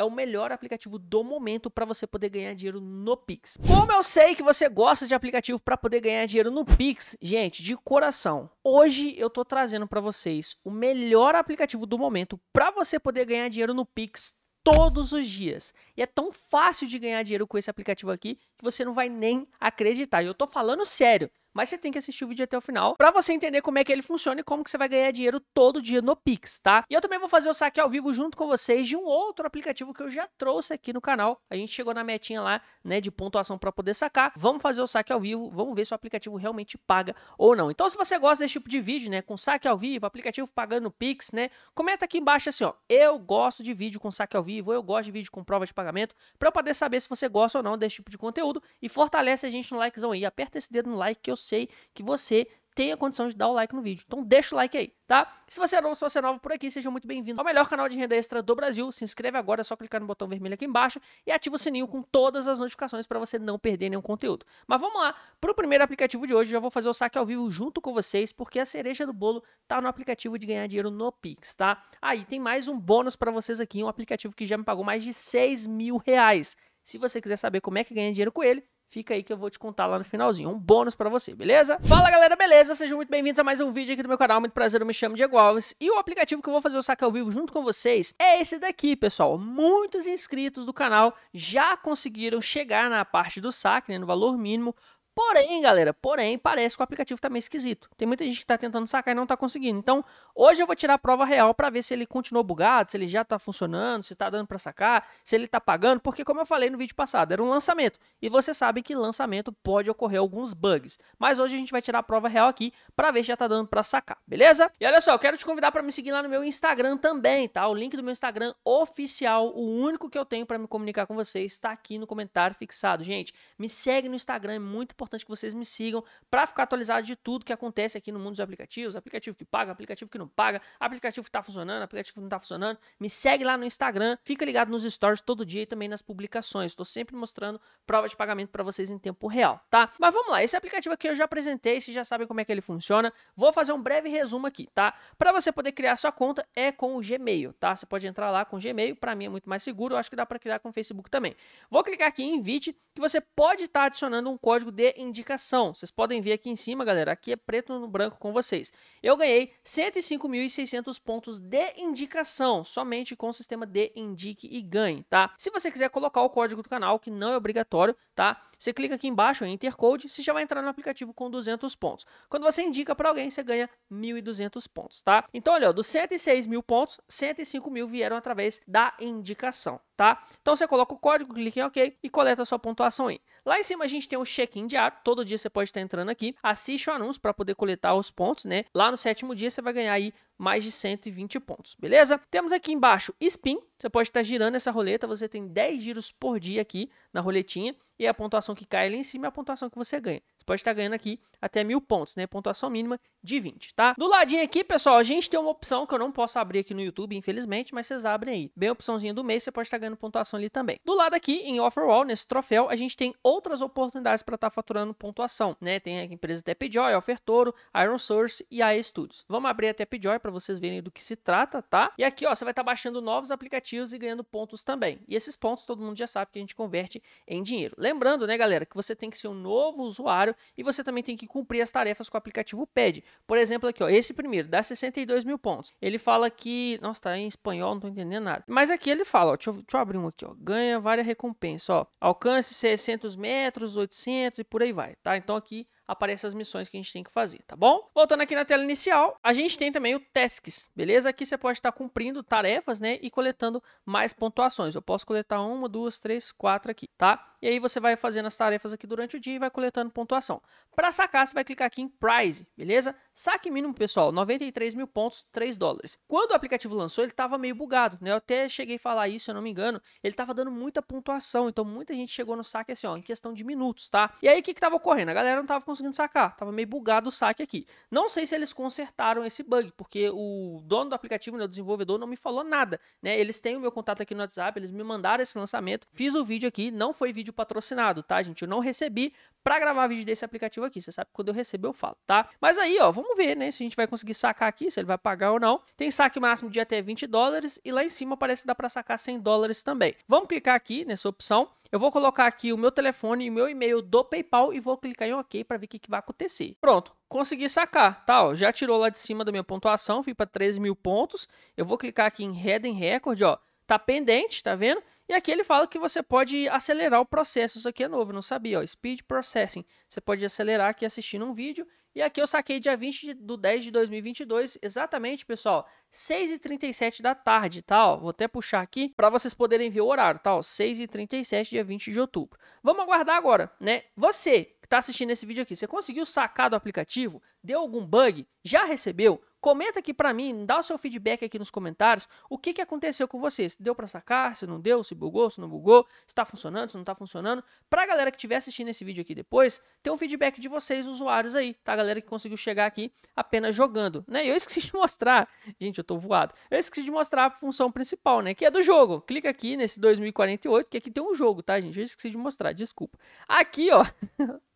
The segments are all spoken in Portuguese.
é o melhor aplicativo do momento para você poder ganhar dinheiro no Pix. Como eu sei que você gosta de aplicativo para poder ganhar dinheiro no Pix, gente, de coração, hoje eu tô trazendo para vocês o melhor aplicativo do momento para você poder ganhar dinheiro no Pix todos os dias. E é tão fácil de ganhar dinheiro com esse aplicativo aqui que você não vai nem acreditar. E eu tô falando sério mas você tem que assistir o vídeo até o final para você entender como é que ele funciona e como que você vai ganhar dinheiro todo dia no Pix, tá? E eu também vou fazer o saque ao vivo junto com vocês de um outro aplicativo que eu já trouxe aqui no canal. A gente chegou na metinha lá, né, de pontuação para poder sacar. Vamos fazer o saque ao vivo, vamos ver se o aplicativo realmente paga ou não. Então, se você gosta desse tipo de vídeo, né, com saque ao vivo, aplicativo pagando Pix, né, comenta aqui embaixo assim, ó, eu gosto de vídeo com saque ao vivo, eu gosto de vídeo com prova de pagamento, para eu poder saber se você gosta ou não desse tipo de conteúdo e fortalece a gente no likezão aí. Aperta esse dedo no like que eu sei que você tem a condição de dar o like no vídeo. Então deixa o like aí, tá? Se você é novo, se você é novo por aqui, seja muito bem-vindo ao melhor canal de renda extra do Brasil. Se inscreve agora, é só clicar no botão vermelho aqui embaixo e ativa o sininho com todas as notificações para você não perder nenhum conteúdo. Mas vamos lá para o primeiro aplicativo de hoje. Já vou fazer o saque ao vivo junto com vocês, porque a cereja do bolo tá no aplicativo de ganhar dinheiro no Pix, tá? Aí ah, tem mais um bônus para vocês aqui, um aplicativo que já me pagou mais de 6 mil reais. Se você quiser saber como é que ganha dinheiro com ele, Fica aí que eu vou te contar lá no finalzinho, um bônus para você, beleza? Fala galera, beleza? Sejam muito bem-vindos a mais um vídeo aqui do meu canal, muito prazer, eu me chamo Diego Alves E o aplicativo que eu vou fazer o saque ao vivo junto com vocês é esse daqui, pessoal Muitos inscritos do canal já conseguiram chegar na parte do saque, né, no valor mínimo Porém, galera, porém, parece que o aplicativo tá meio esquisito. Tem muita gente que tá tentando sacar e não tá conseguindo. Então, hoje eu vou tirar a prova real para ver se ele continuou bugado, se ele já tá funcionando, se tá dando para sacar, se ele tá pagando, porque como eu falei no vídeo passado, era um lançamento. E você sabe que lançamento pode ocorrer alguns bugs. Mas hoje a gente vai tirar a prova real aqui para ver se já tá dando para sacar, beleza? E olha só, eu quero te convidar para me seguir lá no meu Instagram também, tá? O link do meu Instagram oficial, o único que eu tenho para me comunicar com vocês, está aqui no comentário fixado. Gente, me segue no Instagram, é muito importante importante que vocês me sigam para ficar atualizado de tudo que acontece aqui no mundo dos aplicativos, aplicativo que paga, aplicativo que não paga, aplicativo que está funcionando, aplicativo que não está funcionando. Me segue lá no Instagram, fica ligado nos stories todo dia e também nas publicações. Estou sempre mostrando provas de pagamento para vocês em tempo real, tá? Mas vamos lá, esse aplicativo aqui eu já apresentei, vocês já sabem como é que ele funciona. Vou fazer um breve resumo aqui, tá? Para você poder criar sua conta é com o Gmail, tá? Você pode entrar lá com o Gmail, para mim é muito mais seguro, eu acho que dá para criar com o Facebook também. Vou clicar aqui em Invite, que você pode estar tá adicionando um código de indicação. Vocês podem ver aqui em cima, galera, aqui é preto no branco com vocês. Eu ganhei 105.600 pontos de indicação, somente com o sistema de indique e ganhe, tá? Se você quiser colocar o código do canal, que não é obrigatório, tá? Você clica aqui embaixo em Intercode, você já vai entrar no aplicativo com 200 pontos. Quando você indica para alguém, você ganha 1.200 pontos, tá? Então, olha, dos 106 mil pontos, 105 mil vieram através da indicação tá? Então você coloca o código, clica em OK e coleta a sua pontuação aí. Lá em cima a gente tem um check-in diário, todo dia você pode estar entrando aqui, assiste o anúncio para poder coletar os pontos, né? Lá no sétimo dia você vai ganhar aí mais de 120 pontos, beleza? Temos aqui embaixo spin, você pode estar girando essa roleta, você tem 10 giros por dia aqui na roletinha e a pontuação que cai lá em cima é a pontuação que você ganha pode estar tá ganhando aqui até mil pontos, né? Pontuação mínima de 20, tá? Do ladinho aqui, pessoal, a gente tem uma opção que eu não posso abrir aqui no YouTube, infelizmente, mas vocês abrem aí. Bem a opçãozinha do mês, você pode estar tá ganhando pontuação ali também. Do lado aqui, em Offerwall, nesse troféu, a gente tem outras oportunidades para estar tá faturando pontuação, né? Tem a empresa Tapjoy, Offertoro, Iron Source e a Studios. Vamos abrir a Tapjoy para vocês verem do que se trata, tá? E aqui, ó, você vai estar baixando novos aplicativos e ganhando pontos também. E esses pontos todo mundo já sabe que a gente converte em dinheiro. Lembrando, né, galera, que você tem que ser um novo usuário e você também tem que cumprir as tarefas que o aplicativo pede. Por exemplo, aqui, ó, esse primeiro dá 62 mil pontos. Ele fala que. Nossa, tá em espanhol, não tô entendendo nada. Mas aqui ele fala, ó, deixa, eu, deixa eu abrir um aqui, ó. Ganha várias recompensas, ó. Alcance 600 metros, 800 e por aí vai, tá? Então aqui aparecem as missões que a gente tem que fazer, tá bom? Voltando aqui na tela inicial, a gente tem também o tasks, beleza? Aqui você pode estar cumprindo tarefas, né, e coletando mais pontuações. Eu posso coletar uma, duas, três, quatro aqui, tá? E aí você vai fazendo as tarefas aqui durante o dia e vai coletando pontuação. Para sacar, você vai clicar aqui em prize, beleza? Saque mínimo, pessoal, 93 mil pontos, 3 dólares. Quando o aplicativo lançou, ele estava meio bugado, né? Eu até cheguei a falar isso, se eu não me engano. Ele estava dando muita pontuação, então muita gente chegou no saque assim, ó, em questão de minutos, tá? E aí o que estava ocorrendo? A galera não estava conseguindo sacar, estava meio bugado o saque aqui. Não sei se eles consertaram esse bug, porque o dono do aplicativo, né, o desenvolvedor, não me falou nada, né? Eles têm o meu contato aqui no WhatsApp, eles me mandaram esse lançamento, fiz o vídeo aqui, não foi vídeo patrocinado, tá, gente? Eu não recebi para gravar vídeo desse aplicativo aqui. Você sabe que quando eu receber eu falo, tá? Mas aí, ó, vamos ver, né? Se a gente vai conseguir sacar aqui, se ele vai pagar ou não. Tem saque máximo de até 20 dólares e lá em cima parece que dá para sacar 100 dólares também. Vamos clicar aqui nessa opção. Eu vou colocar aqui o meu telefone e o meu e-mail do PayPal e vou clicar em OK para ver o que, que vai acontecer. Pronto, consegui sacar, tá? Ó, já tirou lá de cima da minha pontuação, fui para 13 mil pontos. Eu vou clicar aqui em Red Record, ó. Tá pendente, tá vendo? E aqui ele fala que você pode acelerar o processo. Isso aqui é novo, não sabia. Ó, speed Processing. Você pode acelerar aqui assistindo um vídeo. E aqui eu saquei dia 20 do 10 de 2022, exatamente, pessoal, 6h37 da tarde, tá? Ó, vou até puxar aqui para vocês poderem ver o horário, tá? 6h37, dia 20 de outubro. Vamos aguardar agora, né? Você que está assistindo esse vídeo aqui, você conseguiu sacar do aplicativo? Deu algum bug? Já recebeu? Comenta aqui para mim, dá o seu feedback aqui nos comentários, o que, que aconteceu com vocês? Deu para sacar? Se não deu? Se bugou? Se não bugou? Se tá funcionando? Se não tá funcionando? Pra galera que estiver assistindo esse vídeo aqui depois, ter um feedback de vocês, usuários aí, tá? Galera que conseguiu chegar aqui apenas jogando, né? Eu esqueci de mostrar, gente, eu tô voado. Eu esqueci de mostrar a função principal, né? Que é do jogo. Clica aqui nesse 2048, que aqui tem um jogo, tá, gente? Eu esqueci de mostrar, desculpa. Aqui, ó,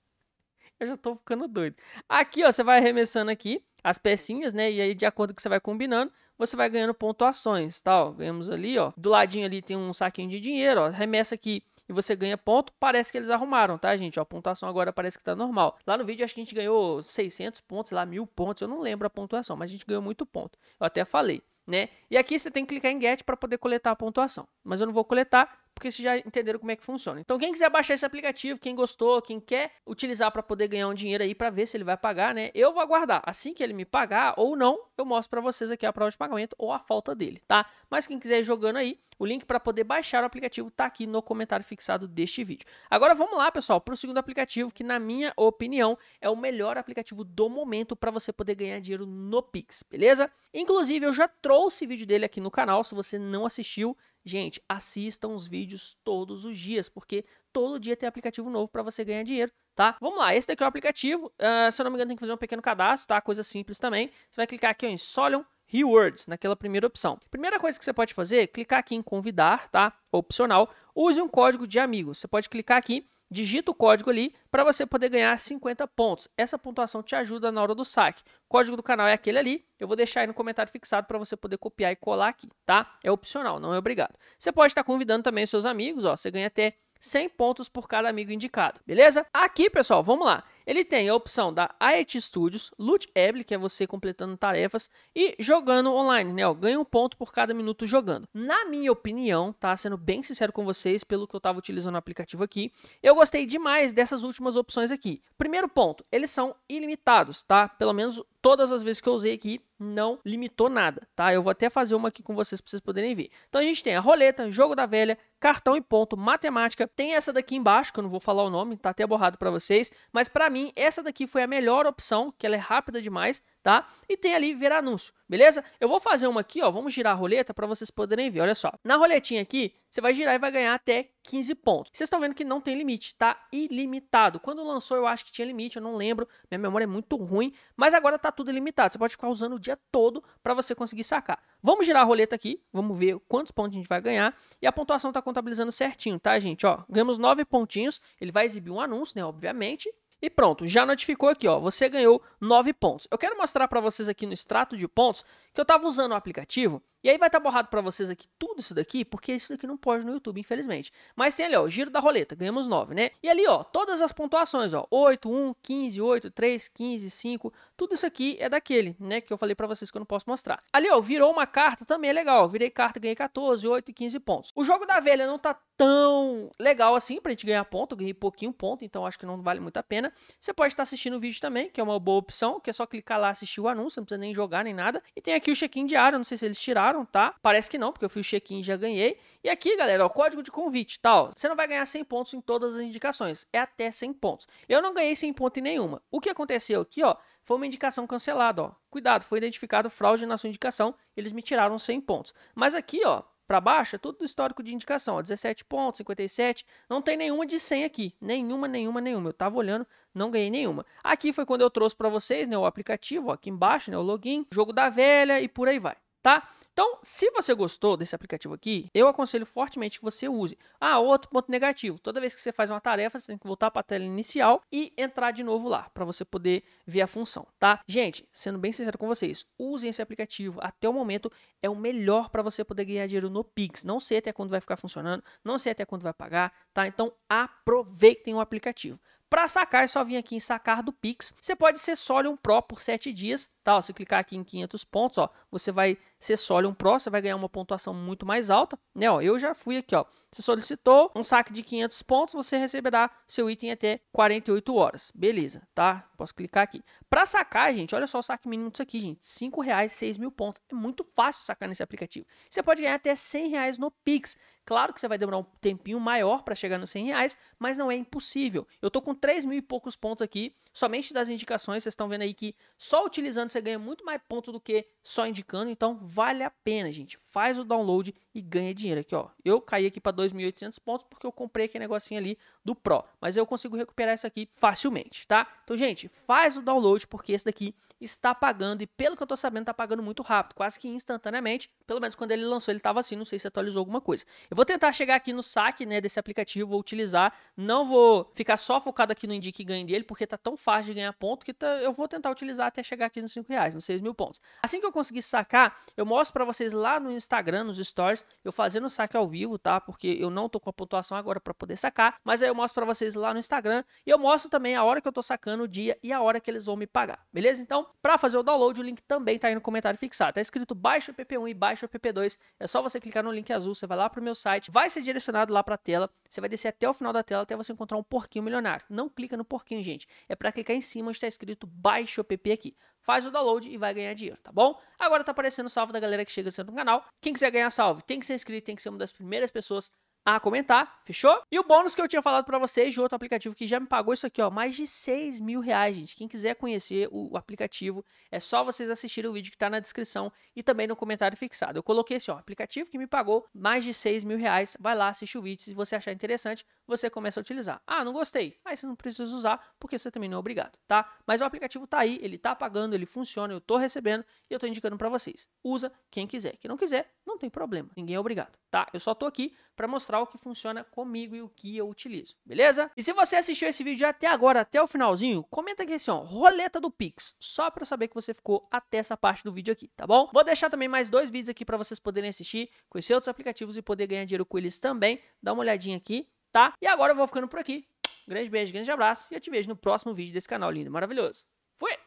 Eu já tô ficando doido. Aqui, ó, você vai arremessando aqui as pecinhas, né? E aí, de acordo com que você vai combinando, você vai ganhando pontuações, tal. Tá? Vemos ali, ó. Do ladinho ali tem um saquinho de dinheiro, ó. Remessa aqui e você ganha ponto. Parece que eles arrumaram, tá, gente? Ó, a pontuação agora parece que tá normal. Lá no vídeo, acho que a gente ganhou 600 pontos, lá, mil pontos. Eu não lembro a pontuação, mas a gente ganhou muito ponto. Eu até falei. Né? E aqui você tem que clicar em get para poder coletar a pontuação. Mas eu não vou coletar, porque vocês já entenderam como é que funciona. Então, quem quiser baixar esse aplicativo, quem gostou, quem quer utilizar para poder ganhar um dinheiro aí para ver se ele vai pagar, né? Eu vou aguardar. Assim que ele me pagar ou não, eu mostro para vocês aqui a prova de pagamento ou a falta dele, tá? Mas quem quiser ir jogando aí, o link para poder baixar o aplicativo tá aqui no comentário fixado deste vídeo. Agora vamos lá, pessoal, para o segundo aplicativo que na minha opinião é o melhor aplicativo do momento para você poder ganhar dinheiro no Pix, beleza? Inclusive, eu já trouxe vídeo dele aqui no canal, se você não assistiu, Gente, assistam os vídeos todos os dias, porque todo dia tem aplicativo novo para você ganhar dinheiro, tá? Vamos lá, esse daqui é o aplicativo. Uh, se eu não me engano, tem que fazer um pequeno cadastro, tá? Coisa simples também. Você vai clicar aqui ó, em Solion Rewards, naquela primeira opção. Primeira coisa que você pode fazer é clicar aqui em convidar, tá? Opcional. Use um código de amigo. Você pode clicar aqui digita o código ali para você poder ganhar 50 pontos. Essa pontuação te ajuda na hora do saque. O código do canal é aquele ali, eu vou deixar aí no comentário fixado para você poder copiar e colar aqui, tá? É opcional, não é obrigado. Você pode estar tá convidando também seus amigos, ó, você ganha até 100 pontos por cada amigo indicado, beleza? Aqui, pessoal, vamos lá. Ele tem a opção da AET Studios, Loot Able, que é você completando tarefas, e jogando online, né? ganha um ponto por cada minuto jogando. Na minha opinião, tá? Sendo bem sincero com vocês, pelo que eu estava utilizando o aplicativo aqui, eu gostei demais dessas últimas opções aqui. Primeiro ponto, eles são ilimitados, tá? Pelo menos todas as vezes que eu usei aqui, não limitou nada, tá? Eu vou até fazer uma aqui com vocês para vocês poderem ver. Então a gente tem a roleta, jogo da velha, cartão e ponto, matemática. Tem essa daqui embaixo, que eu não vou falar o nome, tá até borrado para vocês, mas para mim essa daqui foi a melhor opção, que ela é rápida demais, tá? E tem ali ver anúncio, beleza? Eu vou fazer uma aqui, ó, vamos girar a roleta para vocês poderem ver, olha só. Na roletinha aqui, você vai girar e vai ganhar até 15 pontos. Vocês estão vendo que não tem limite, tá? Ilimitado. Quando lançou, eu acho que tinha limite, eu não lembro, minha memória é muito ruim, mas agora tá tudo ilimitado. Você pode ficar usando o dia todo para você conseguir sacar. Vamos girar a roleta aqui, vamos ver quantos pontos a gente vai ganhar, e a pontuação tá contabilizando certinho, tá, gente? Ó, ganhamos 9 pontinhos, ele vai exibir um anúncio, né, obviamente, e pronto, já notificou aqui, ó, você ganhou 9 pontos. Eu quero mostrar para vocês aqui no extrato de pontos que eu estava usando o aplicativo, e aí vai estar tá borrado para vocês aqui tudo isso daqui, porque isso daqui não pode no YouTube, infelizmente. Mas tem ali, ó, o giro da roleta, ganhamos 9, né? E ali, ó, todas as pontuações, ó, 8, 1, 15, 8, 3, 15, 5, tudo isso aqui é daquele, né, que eu falei para vocês que eu não posso mostrar. Ali, ó, virou uma carta, também é legal, ó, virei carta, ganhei 14, 8 e 15 pontos. O jogo da velha não tá tão legal assim pra gente ganhar ponto, eu ganhei pouquinho ponto, então acho que não vale muito a pena. Você pode estar tá assistindo o vídeo também, que é uma boa opção, que é só clicar lá assistir o anúncio, não precisa nem jogar nem nada. E tem aqui aqui o check-in diário, não sei se eles tiraram, tá? Parece que não, porque eu fiz o check-in e já ganhei. E aqui, galera, o código de convite, tá? Ó, você não vai ganhar 100 pontos em todas as indicações, é até 100 pontos. Eu não ganhei 100 pontos em nenhuma. O que aconteceu aqui, ó, foi uma indicação cancelada, ó. Cuidado, foi identificado fraude na sua indicação, eles me tiraram 100 pontos. Mas aqui, ó, para baixo, é tudo do histórico de indicação, ó, 17 pontos, 57, não tem nenhuma de 100 aqui, nenhuma, nenhuma, nenhuma. Eu tava olhando, não ganhei nenhuma. Aqui foi quando eu trouxe para vocês né, o aplicativo, ó, aqui embaixo, né, o login, jogo da velha e por aí vai, tá? Então, se você gostou desse aplicativo aqui, eu aconselho fortemente que você use. Ah, outro ponto negativo. Toda vez que você faz uma tarefa, você tem que voltar para a tela inicial e entrar de novo lá, para você poder ver a função, tá? Gente, sendo bem sincero com vocês, usem esse aplicativo. Até o momento é o melhor para você poder ganhar dinheiro no Pix. Não sei até quando vai ficar funcionando, não sei até quando vai pagar, tá? Então, aproveitem o aplicativo. Para sacar é só vir aqui em sacar do Pix. Você pode ser sólido um Pro por 7 dias tal. Tá, se clicar aqui em 500 pontos, ó, você vai ser sólido um pró, você vai ganhar uma pontuação muito mais alta, né? Ó, eu já fui aqui, ó. Você solicitou um saque de 500 pontos, você receberá seu item até 48 horas. Beleza, tá? Posso clicar aqui. Para sacar, gente, olha só o saque mínimo disso aqui, gente. 5 reais, 6 mil pontos. É muito fácil sacar nesse aplicativo. Você pode ganhar até 100 reais no Pix. Claro que você vai demorar um tempinho maior para chegar nos 100 reais, mas não é impossível. Eu tô com 3 mil e poucos pontos aqui, somente das indicações. Vocês estão vendo aí que só utilizando você ganha muito mais ponto do que só indicando. Então vale a pena, gente. Faz o download e ganha dinheiro aqui, ó. Eu caí aqui para 2.800 pontos porque eu comprei aquele negocinho ali do Pro. Mas eu consigo recuperar isso aqui facilmente, tá? Então, gente, faz o download porque esse daqui está pagando e pelo que eu tô sabendo, tá pagando muito rápido, quase que instantaneamente. Pelo menos quando ele lançou, ele tava assim, não sei se atualizou alguma coisa. Eu vou tentar chegar aqui no saque, né, desse aplicativo, vou utilizar, não vou ficar só focado aqui no indique ganho dele, porque tá tão fácil de ganhar ponto que tá... eu vou tentar utilizar até chegar aqui nos 5 reais, nos 6 mil pontos. Assim que eu conseguir sacar, eu mostro para vocês lá no Instagram, nos stories, eu fazendo o saque ao vivo, tá? Porque eu não tô com a pontuação agora para poder sacar, mas aí eu mostro para vocês lá no Instagram e eu mostro também a hora que eu tô sacando, o dia e a hora que eles vão me pagar, beleza? Então, para fazer o download, o link também tá aí no comentário fixado. Tá escrito baixo o PP1 e baixo o PP2. É só você clicar no link azul, você vai lá pro meu site, vai ser direcionado lá para a tela, você vai descer até o final da tela até você encontrar um porquinho milionário. Não clica no porquinho, gente. É para clicar em cima onde está escrito baixo o PP aqui faz o download e vai ganhar dinheiro, tá bom? Agora tá aparecendo o salve da galera que chega sendo no canal. Quem quiser ganhar salve, tem que ser inscrito, tem que ser uma das primeiras pessoas a comentar, fechou? E o bônus que eu tinha falado para vocês de outro aplicativo que já me pagou isso aqui, ó, mais de 6 mil reais, gente. Quem quiser conhecer o, o aplicativo, é só vocês assistirem o vídeo que está na descrição e também no comentário fixado. Eu coloquei esse assim, ó, aplicativo que me pagou mais de 6 mil reais, vai lá, assiste o vídeo, se você achar interessante, você começa a utilizar. Ah, não gostei, aí você não precisa usar, porque você também não é obrigado, tá? Mas o aplicativo tá aí, ele tá pagando, ele funciona, eu tô recebendo e eu tô indicando para vocês. Usa quem quiser, quem não quiser, não tem problema, ninguém é obrigado, tá? Eu só tô aqui para mostrar mostrar o que funciona comigo e o que eu utilizo, beleza? E se você assistiu esse vídeo até agora, até o finalzinho, comenta aqui assim, ó, roleta do Pix, só para saber que você ficou até essa parte do vídeo aqui, tá bom? Vou deixar também mais dois vídeos aqui para vocês poderem assistir, conhecer outros aplicativos e poder ganhar dinheiro com eles também. Dá uma olhadinha aqui, tá? E agora eu vou ficando por aqui. Grande beijo, grande abraço e eu te vejo no próximo vídeo desse canal lindo e maravilhoso. Fui!